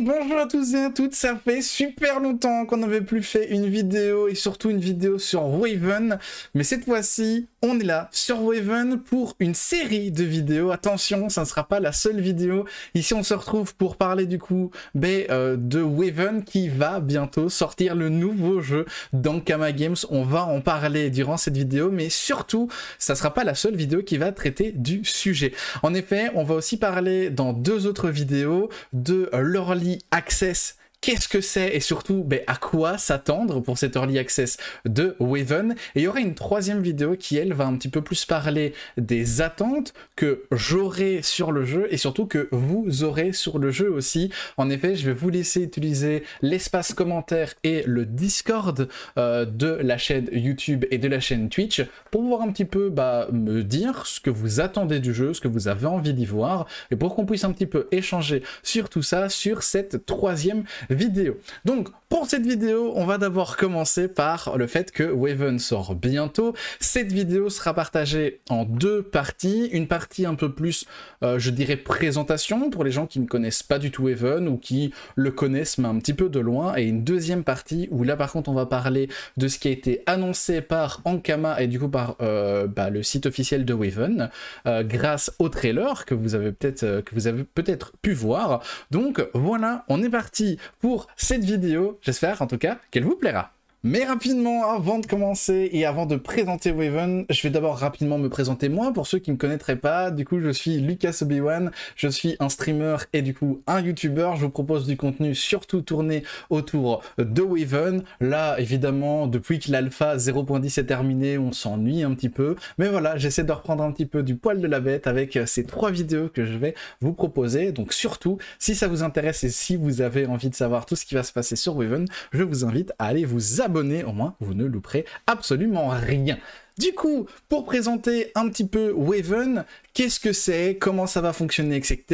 bonjour à tous et à toutes, ça fait super longtemps qu'on n'avait plus fait une vidéo et surtout une vidéo sur Waven, mais cette fois-ci, on est là sur Waven pour une série de vidéos. Attention, ça ne sera pas la seule vidéo. Ici, on se retrouve pour parler du coup ben, euh, de Waven qui va bientôt sortir le nouveau jeu dans Kama Games. On va en parler durant cette vidéo, mais surtout, ça ne sera pas la seule vidéo qui va traiter du sujet. En effet, on va aussi parler dans deux autres vidéos de leur Access qu'est-ce que c'est et surtout ben, à quoi s'attendre pour cet early access de Waven. Et il y aura une troisième vidéo qui, elle, va un petit peu plus parler des attentes que j'aurai sur le jeu et surtout que vous aurez sur le jeu aussi. En effet, je vais vous laisser utiliser l'espace commentaire et le Discord euh, de la chaîne YouTube et de la chaîne Twitch pour pouvoir un petit peu bah, me dire ce que vous attendez du jeu, ce que vous avez envie d'y voir et pour qu'on puisse un petit peu échanger sur tout ça, sur cette troisième vidéo. Donc, pour cette vidéo, on va d'abord commencer par le fait que Waven sort bientôt. Cette vidéo sera partagée en deux parties. Une partie un peu plus, euh, je dirais, présentation pour les gens qui ne connaissent pas du tout Waven ou qui le connaissent mais un petit peu de loin. Et une deuxième partie où là par contre on va parler de ce qui a été annoncé par Ankama et du coup par euh, bah, le site officiel de Waven euh, grâce au trailer que vous avez peut-être peut pu voir. Donc voilà, on est parti pour cette vidéo j'espère en tout cas qu'elle vous plaira. Mais rapidement, avant de commencer et avant de présenter Waven, je vais d'abord rapidement me présenter moi pour ceux qui ne me connaîtraient pas. Du coup, je suis Lucas Obi-Wan, je suis un streamer et du coup un YouTuber. Je vous propose du contenu surtout tourné autour de Waven. Là, évidemment, depuis que l'alpha 0.10 est terminé, on s'ennuie un petit peu. Mais voilà, j'essaie de reprendre un petit peu du poil de la bête avec euh, ces trois vidéos que je vais vous proposer. Donc surtout, si ça vous intéresse et si vous avez envie de savoir tout ce qui va se passer sur Waven, je vous invite à aller vous abonner au moins vous ne louperez absolument rien. Du coup, pour présenter un petit peu Waven, qu'est-ce que c'est, comment ça va fonctionner, etc.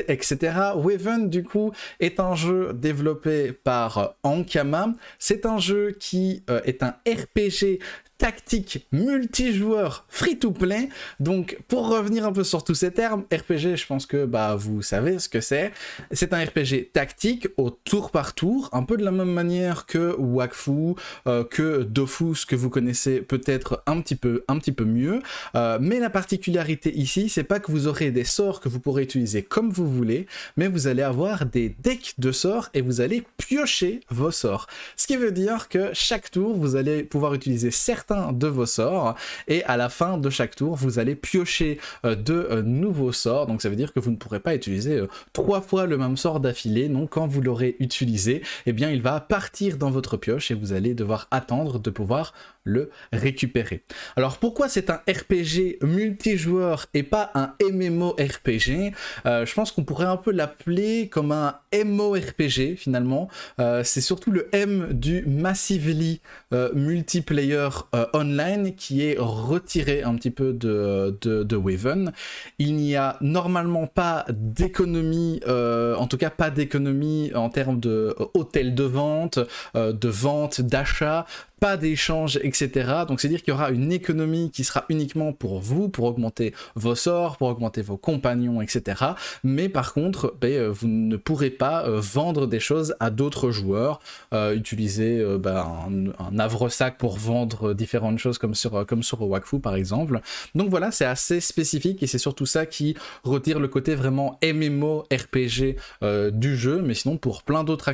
Waven, du coup, est un jeu développé par euh, Ankama. C'est un jeu qui euh, est un RPG tactique multijoueur free to play. Donc pour revenir un peu sur tous ces termes, RPG, je pense que bah vous savez ce que c'est. C'est un RPG tactique au tour par tour, un peu de la même manière que Wakfu, euh, que Dofus, que vous connaissez peut-être un petit peu un petit peu mieux. Euh, mais la particularité ici, c'est pas que vous aurez des sorts que vous pourrez utiliser comme vous voulez, mais vous allez avoir des decks de sorts et vous allez piocher vos sorts. Ce qui veut dire que chaque tour, vous allez pouvoir utiliser certains de vos sorts et à la fin de chaque tour, vous allez piocher euh, de euh, nouveaux sorts. Donc ça veut dire que vous ne pourrez pas utiliser trois fois le même sort d'affilée. Donc quand vous l'aurez utilisé, eh bien il va partir dans votre pioche et vous allez devoir attendre de pouvoir le récupérer. Alors pourquoi c'est un RPG multijoueur et pas un MMORPG euh, Je pense qu'on pourrait un peu l'appeler comme un MORPG finalement. Euh, c'est surtout le M du Massively euh, Multiplayer Online qui est retiré un petit peu de, de, de Waven. Il n'y a normalement pas d'économie, en tout cas pas d'économie en termes de hôtel de vente, de vente, d'achat pas d'échange, etc. Donc cest dire qu'il y aura une économie qui sera uniquement pour vous, pour augmenter vos sorts, pour augmenter vos compagnons, etc. Mais par contre, ben, euh, vous ne pourrez pas euh, vendre des choses à d'autres joueurs, euh, utiliser ben, un, un, pour vendre différentes choses comme sur, comme Wakfu par exemple. Donc voilà, c'est assez spécifique et c'est surtout ça qui retire le côté vraiment MMO RPG du jeu. Mais sinon, pour plein d'autres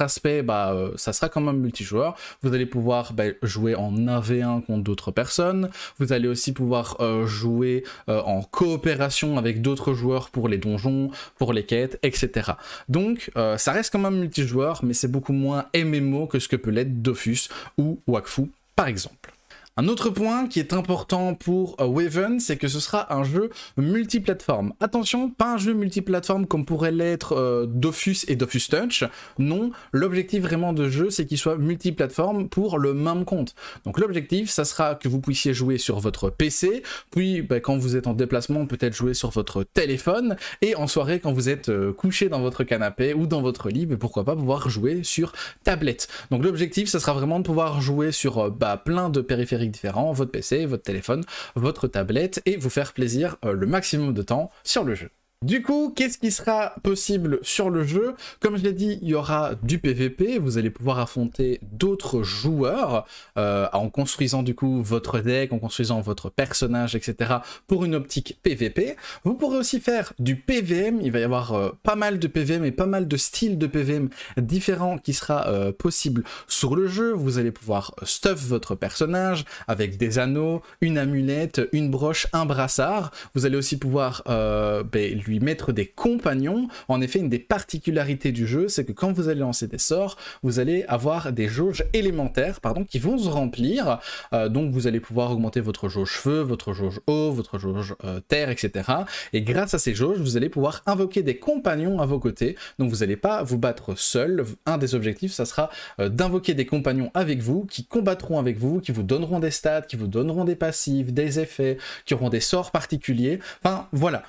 aspects, bah, ça sera quand même multijoueur. Vous allez pouvoir ben, jouer en 1v1 contre d'autres personnes, vous allez aussi pouvoir euh, jouer euh, en coopération avec d'autres joueurs pour les donjons, pour les quêtes, etc. Donc euh, ça reste quand même multijoueur, mais c'est beaucoup moins MMO que ce que peut l'être Dofus ou Wakfu par exemple. Un autre point qui est important pour euh, Waven, c'est que ce sera un jeu multiplateforme. Attention, pas un jeu multiplateforme comme pourrait l'être euh, Dofus et Dofus Touch. Non, l'objectif vraiment de jeu, c'est qu'il soit multiplateforme pour le même compte. Donc l'objectif, ça sera que vous puissiez jouer sur votre PC, puis bah, quand vous êtes en déplacement, peut-être jouer sur votre téléphone, et en soirée, quand vous êtes euh, couché dans votre canapé ou dans votre lit, bah, pourquoi pas pouvoir jouer sur tablette. Donc l'objectif, ça sera vraiment de pouvoir jouer sur bah, plein de périphériques différents, votre PC, votre téléphone, votre tablette, et vous faire plaisir euh, le maximum de temps sur le jeu. Du coup, qu'est-ce qui sera possible sur le jeu Comme je l'ai dit, il y aura du PVP, vous allez pouvoir affronter d'autres joueurs euh, en construisant du coup votre deck, en construisant votre personnage, etc. pour une optique PVP. Vous pourrez aussi faire du PVM, il va y avoir euh, pas mal de PVM et pas mal de styles de PVM différents qui sera euh, possible sur le jeu. Vous allez pouvoir stuff votre personnage avec des anneaux, une amulette, une broche, un brassard. Vous allez aussi pouvoir... Ben, lui mettre des compagnons. En effet, une des particularités du jeu, c'est que quand vous allez lancer des sorts, vous allez avoir des jauges élémentaires pardon, qui vont se remplir. Euh, donc vous allez pouvoir augmenter votre jauge feu, votre jauge eau, votre jauge euh, terre, etc. Et grâce à ces jauges, vous allez pouvoir invoquer des compagnons à vos côtés. Donc vous n'allez pas vous battre seul. Un des objectifs, ça sera euh, d'invoquer des compagnons avec vous, qui combattront avec vous, qui vous donneront des stats, qui vous donneront des passifs, des effets, qui auront des sorts particuliers. Enfin voilà,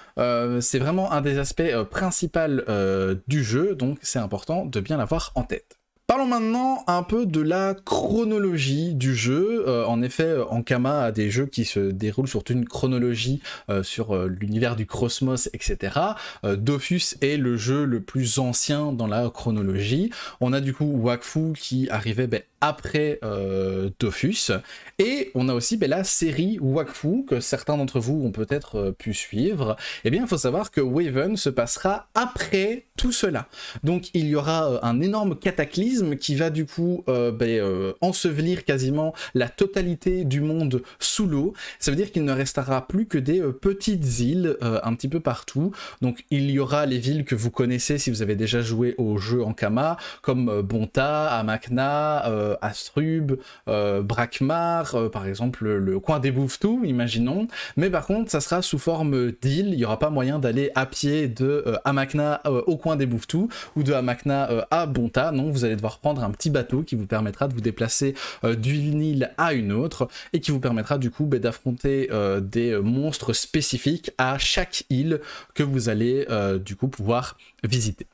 c'est vraiment vraiment un des aspects euh, principaux euh, du jeu, donc c'est important de bien l'avoir en tête. Parlons maintenant un peu de la chronologie du jeu. Euh, en effet, euh, Ankama a des jeux qui se déroulent sur une chronologie euh, sur l'univers du Cosmos, etc. Dofus est le jeu le plus ancien dans la chronologie. On a du coup Wakfu qui arrivait ben, après Dofus. Et on a aussi ben, la série Wakfu que certains d'entre vous ont peut-être pu suivre. Eh bien, il faut savoir que Waven se passera après tout cela. Donc il y aura un énorme cataclysme qui va du coup euh, ben, euh, ensevelir quasiment la totalité du monde sous l'eau. Ça veut dire qu'il ne restera plus que des euh, petites îles un petit peu partout. Donc il y aura les villes que vous connaissez si vous avez déjà joué au jeu en Kama, comme Bonta, Amakna, Astrub, Brakmar, par exemple le coin des Bouffetous, imaginons. Mais par contre, ça sera sous forme d'île. Il n'y aura pas moyen d'aller à pied de Amakna au coin des Bouffetous ou de Amakna à Bonta. Non, vous allez devoir prendre un petit bateau qui vous permettra de vous déplacer euh, d'une île à une autre et qui vous permettra du coup bah, d'affronter euh, des monstres spécifiques à chaque île que vous allez euh, du coup pouvoir visiter.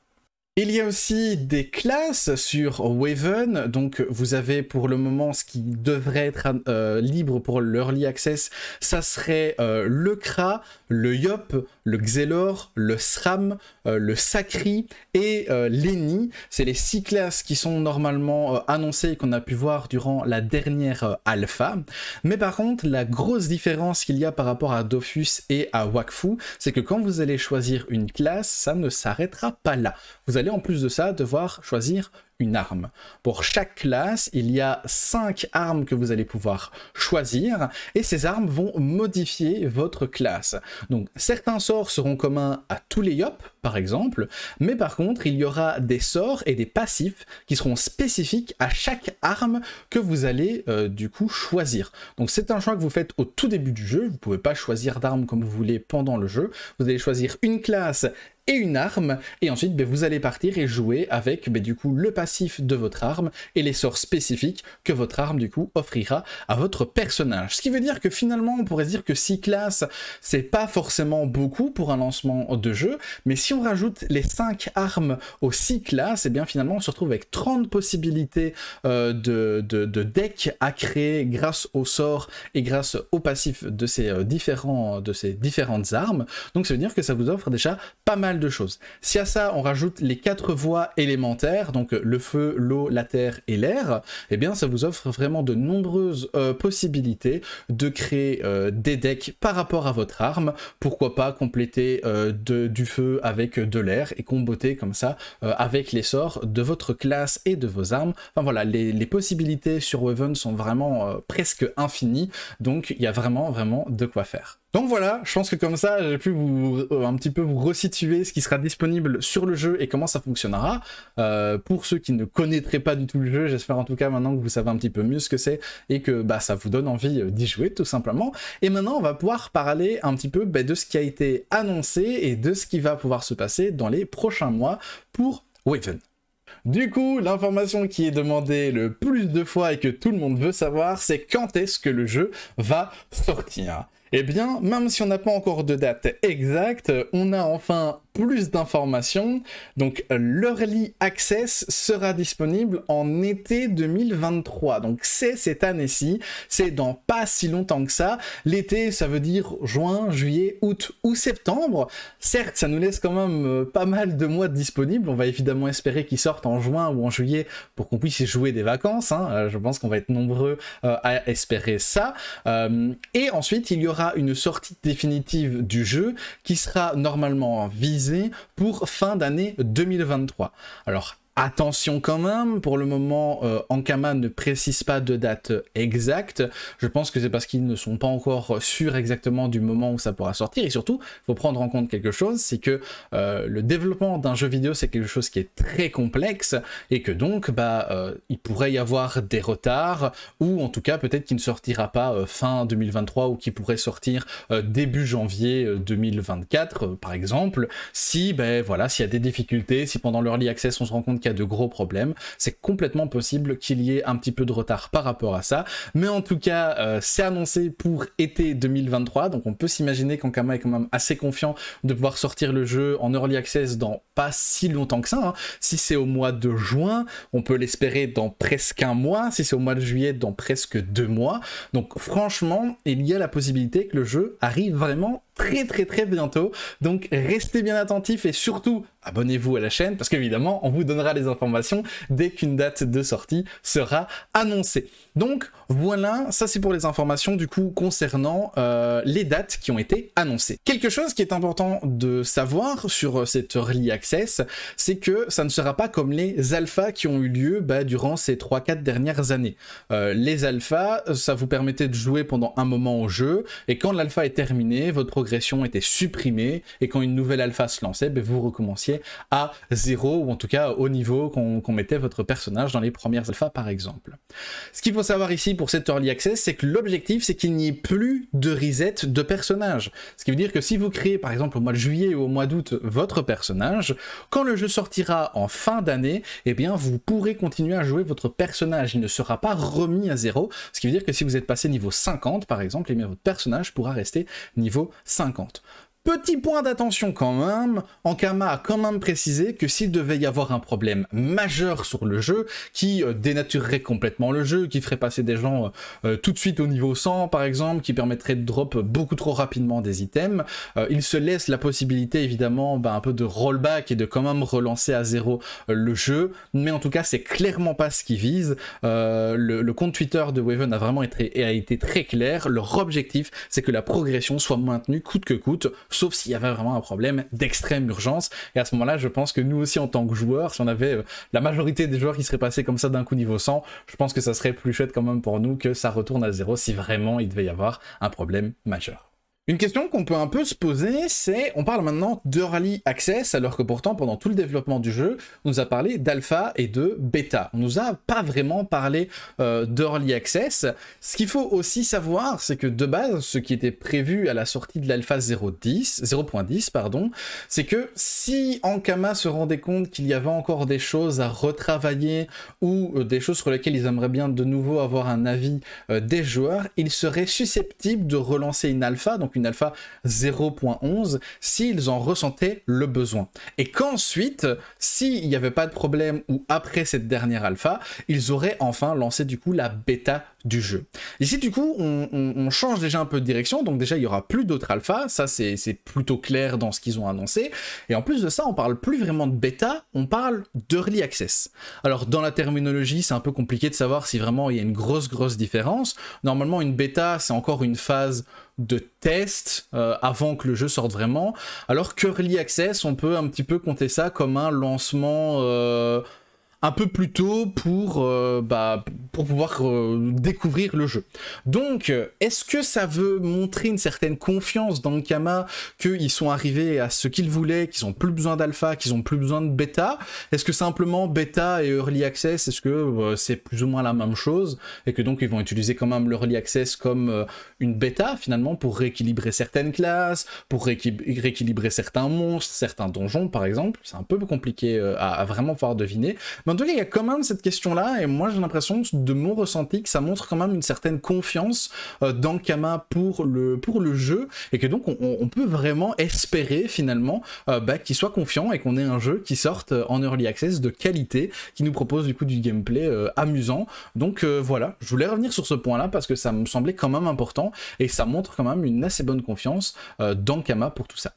Il y a aussi des classes sur Waven, donc vous avez pour le moment ce qui devrait être euh, libre pour l'early access, ça serait euh, le Kra, le Yop, le Xelor, le SRAM, euh, le Sacri et l'Eni. C'est les six classes qui sont normalement annoncées et qu'on a pu voir durant la dernière alpha. Mais par contre, la grosse différence qu'il y a par rapport à Dofus et à Wakfu, c'est que quand vous allez choisir une classe, ça ne s'arrêtera pas là allez en plus de ça devoir choisir une arme. Pour chaque classe, il y a 5 armes que vous allez pouvoir choisir et ces armes vont modifier votre classe. Donc certains sorts seront communs à tous les yop par exemple, mais par contre il y aura des sorts et des passifs qui seront spécifiques à chaque arme que vous allez euh, du coup choisir. Donc c'est un choix que vous faites au tout début du jeu, vous pouvez pas choisir d'armes comme vous voulez pendant le jeu, vous allez choisir une classe et une arme et ensuite ben, vous allez partir et jouer avec ben, du coup le passif de votre arme et les sorts spécifiques que votre arme du coup offrira à votre personnage. Ce qui veut dire que finalement on pourrait dire que 6 classes c'est pas forcément beaucoup pour un lancement de jeu, mais si on rajoute les 5 armes aux 6 classes, et eh bien finalement on se retrouve avec 30 possibilités euh, de, de, deck à créer grâce aux sorts et grâce au passif de ces, euh, différents, de ces différentes armes. Donc ça veut dire que ça vous offre déjà pas mal de choses. Si à ça on rajoute les quatre voies élémentaires, donc le le feu, l'eau, la terre et l'air, eh bien ça vous offre vraiment de nombreuses euh, possibilités de créer euh, des decks par rapport à votre arme. Pourquoi pas compléter euh, du feu avec de l'air et comboter comme ça avec les sorts de votre classe et de vos armes. Enfin voilà, les, les possibilités sur Weaven sont vraiment presque infinies, donc il y a vraiment vraiment de quoi faire. Donc voilà, je pense que comme ça, j'ai pu vous euh, un petit peu vous resituer ce qui sera disponible sur le jeu et comment ça fonctionnera. Euh, pour ceux qui ne connaîtraient pas du tout le jeu, j'espère en tout cas maintenant que vous savez un petit peu mieux ce que c'est et que bah, ça vous donne envie euh, d'y jouer tout simplement. Et maintenant, on va pouvoir parler un petit peu bah, de ce qui a été annoncé et de ce qui va pouvoir se passer dans les prochains mois pour Waven. Du coup, l'information qui est demandée le plus de fois et que tout le monde veut savoir, c'est quand est-ce que le jeu va sortir eh bien, même si on n'a pas encore de date exacte, on a enfin plus d'informations. Donc euh, l'Early Access sera disponible en été 2023. Donc c'est cette année-ci, c'est dans pas si longtemps que ça. L'été, ça veut dire juin, juillet, août ou septembre. Certes, ça nous laisse quand même euh, pas mal de mois disponibles. On va évidemment espérer qu'ils sortent en juin ou en juillet pour qu'on puisse y jouer des vacances. Hein. Euh, je pense qu'on va être nombreux à espérer ça. et ensuite, il y aura une sortie définitive du jeu qui sera normalement en pour fin d'année 2023. Alors Attention quand même, pour le moment, euh, Ankama ne précise pas de date exacte. Je pense que c'est parce qu'ils ne sont pas encore sûrs exactement du moment où ça pourra sortir. Et surtout, il faut prendre en compte quelque chose, c'est que euh, le développement d'un jeu vidéo, c'est quelque chose qui est très complexe et que donc, bah, euh, il pourrait y avoir des retards ou en tout cas peut-être qu'il ne sortira pas euh, fin 2023 ou qu'il pourrait sortir début janvier 2024, par exemple, si, ben voilà, s'il y a des difficultés, si pendant l'early access on se rend compte de gros problèmes, c'est complètement possible qu'il y ait un petit peu de retard par rapport à ça. Mais en tout cas, euh, c'est annoncé pour été 2023, donc on peut s'imaginer qu'Ankama est quand même assez confiant de pouvoir sortir le jeu en early access dans pas si longtemps que ça. Hein. Si c'est au mois de juin, on peut l'espérer dans presque un mois. Si c'est au mois de juillet, dans presque deux mois. Donc franchement, il y a la possibilité que le jeu arrive vraiment très très très bientôt. Donc restez bien attentifs et surtout abonnez-vous à la chaîne parce qu'évidemment on vous donnera les informations dès qu'une date de sortie sera annoncée. Donc voilà, ça c'est pour les informations du coup concernant euh, les dates qui ont été annoncées. Quelque chose qui est important de savoir sur euh, cette early access, c'est que ça ne sera pas comme les alphas qui ont eu lieu bah, durant ces 3-4 dernières années. Euh, les alphas, ça vous permettait de jouer pendant un moment au jeu et quand l'alpha est terminé, votre progression était supprimée et quand une nouvelle alpha se lançait, ben, vous recommenciez à zéro ou en tout cas au niveau qu'on mettait votre personnage dans les premières alphas par exemple. Ce qu'il faut savoir ici pour cette early access, c'est que l'objectif c'est qu'il n'y ait plus de reset de personnage. Ce qui veut dire que si vous créez par exemple au mois de juillet ou au mois d'août votre personnage, quand le jeu sortira en fin d'année, et eh bien vous pourrez continuer à jouer votre personnage. Il ne sera pas remis à zéro, ce qui veut dire que si vous êtes passé niveau 50 par exemple, eh bien votre personnage pourra rester niveau 50. Petit point d'attention quand même, Ankama a quand même précisé que s'il devait y avoir un problème majeur sur le jeu, qui euh, dénaturerait complètement le jeu, qui ferait passer des gens euh, euh, tout de suite au niveau 100 par exemple, qui permettrait de drop beaucoup trop rapidement des items, il se laisse la possibilité évidemment bah, un peu de rollback et de quand même relancer à zéro le jeu, mais en tout cas c'est clairement pas ce qu'ils vise. Le, compte Twitter de Waven a vraiment été, a été très clair, leur objectif c'est que la progression soit maintenue coûte que coûte, sauf s'il y avait vraiment un problème d'extrême urgence. Et à ce moment-là, je pense que nous aussi, en tant que joueurs, si on avait euh, la majorité des joueurs qui seraient passés comme ça d'un coup niveau 100, je pense que ça serait plus chouette quand même pour nous que ça retourne à zéro si vraiment il devait y avoir un problème majeur. Une question qu'on peut un peu se poser, c'est, on parle maintenant d'early access, alors que pourtant pendant tout le développement du jeu, on nous a parlé d'alpha et de bêta. On nous a pas vraiment parlé euh, d'early access. Ce qu'il faut aussi savoir, c'est que de base, ce qui était prévu à la sortie de l'alpha 0.10, pardon, c'est que si Ankama se rendait compte qu'il y avait encore des choses à retravailler ou euh, des choses sur lesquelles ils aimeraient bien de nouveau avoir un avis euh, des joueurs, ils seraient susceptibles de relancer une alpha une alpha 0.11, s'ils en ressentaient le besoin. Et qu'ensuite, s'il n'y avait pas de problème ou après cette dernière alpha, ils auraient enfin lancé du coup la bêta du jeu. Ici, du coup, on, change déjà un peu de direction, donc déjà, il y aura plus d'autres alpha ça c'est plutôt clair dans ce qu'ils ont annoncé, et en plus de ça, on parle plus vraiment de bêta, on parle d'early access. Alors, dans la terminologie, c'est un peu compliqué de savoir si vraiment il y a une grosse, grosse différence. Normalement, une bêta, c'est encore une phase de test euh, avant que le jeu sorte vraiment, alors que Access, on peut un petit peu compter ça comme un lancement... Euh, un peu plus tôt pour, euh, bah, pour pouvoir euh, découvrir le jeu. Donc, est-ce que ça veut montrer une certaine confiance dans le Kama qu'ils sont arrivés à ce qu'ils voulaient, qu'ils n'ont plus besoin d'alpha, qu'ils n'ont plus besoin de bêta Est-ce que simplement bêta et early access, est-ce que euh, c'est plus ou moins la même chose et que donc ils vont utiliser quand même l'early access comme une bêta finalement pour rééquilibrer certaines classes, pour rééquilibrer, certains monstres, certains donjons par exemple C'est un peu compliqué à, vraiment pouvoir deviner en tout cas, il y a quand même cette question-là, et moi j'ai l'impression, de mon ressenti, que ça montre quand même une certaine confiance euh, dans Kama pour le, pour le jeu, et que donc on, peut vraiment espérer finalement euh, bah, qu'il soit confiant et qu'on ait un jeu qui sorte euh, en early access de qualité, qui nous propose du coup du gameplay amusant. Donc voilà, je voulais revenir sur ce point-là parce que ça me semblait quand même important, et ça montre quand même une assez bonne confiance dans Kama pour tout ça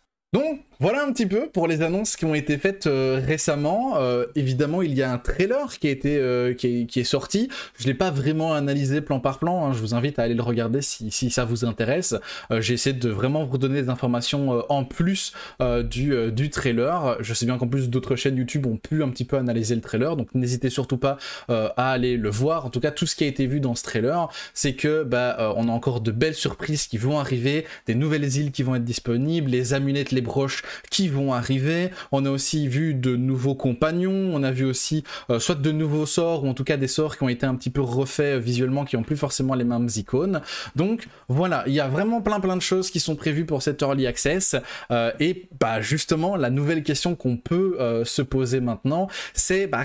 voilà un petit peu pour les annonces qui ont été faites euh, récemment. Euh, évidemment, il y a un trailer qui, a été, euh, qui, est, sorti. Je ne l'ai pas vraiment analysé plan par plan. Hein. Je vous invite à aller le regarder si, ça vous intéresse. J'ai essayé de vraiment vous donner des informations en plus du, trailer. Je sais bien qu'en plus d'autres chaînes YouTube ont pu un petit peu analyser le trailer. Donc n'hésitez surtout pas à aller le voir. En tout cas, tout ce qui a été vu dans ce trailer, c'est que bah, on a encore de belles surprises qui vont arriver, des nouvelles îles qui vont être disponibles, les amulettes, les broches qui vont arriver. On a aussi vu de nouveaux compagnons, on a vu aussi euh, soit de nouveaux sorts, ou en tout cas des sorts qui ont été un petit peu refaits euh, visuellement, qui n'ont plus forcément les mêmes icônes. Donc voilà, il y a vraiment plein plein de choses qui sont prévues pour cet Early Access. Euh, et bah, justement, la nouvelle question qu'on peut se poser maintenant, c'est bah,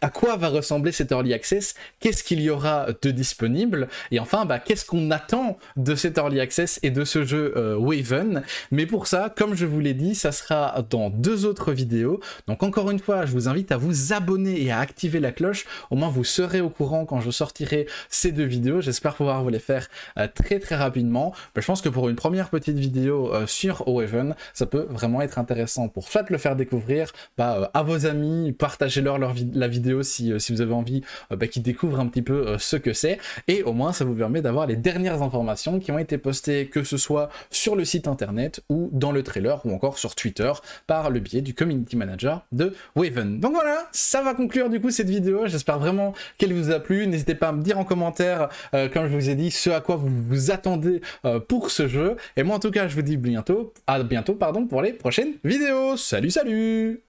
à quoi va ressembler cet early access, qu'est-ce qu'il y aura de disponible, et enfin, bah, qu'est-ce qu'on attend de cet early access et de ce jeu euh, Waven. Mais pour ça, comme je vous l'ai dit, ça sera dans deux autres vidéos. Donc encore une fois, je vous invite à vous abonner et à activer la cloche. Au moins, vous serez au courant quand je sortirai ces deux vidéos. J'espère pouvoir vous les faire euh, très très rapidement. Bah, je pense que pour une première petite vidéo euh, sur Waven, ça peut vraiment être intéressant pour soit le faire découvrir bah, à vos amis, partagez-leur leur, la vidéo euh, si, vous avez envie euh, bah, qu'ils découvrent un petit peu euh, ce que c'est. Et au moins, ça vous permet d'avoir les dernières informations qui ont été postées, que ce soit sur le site internet ou dans le trailer ou encore sur Twitter par le biais du community manager de Waven. Donc voilà, ça va conclure du coup cette vidéo. J'espère vraiment qu'elle vous a plu. N'hésitez pas à me dire en commentaire, comme je vous ai dit, ce à quoi vous vous attendez pour ce jeu. Et moi en tout cas, je vous dis bientôt, à bientôt pardon pour les prochaines vidéos. Salut, salut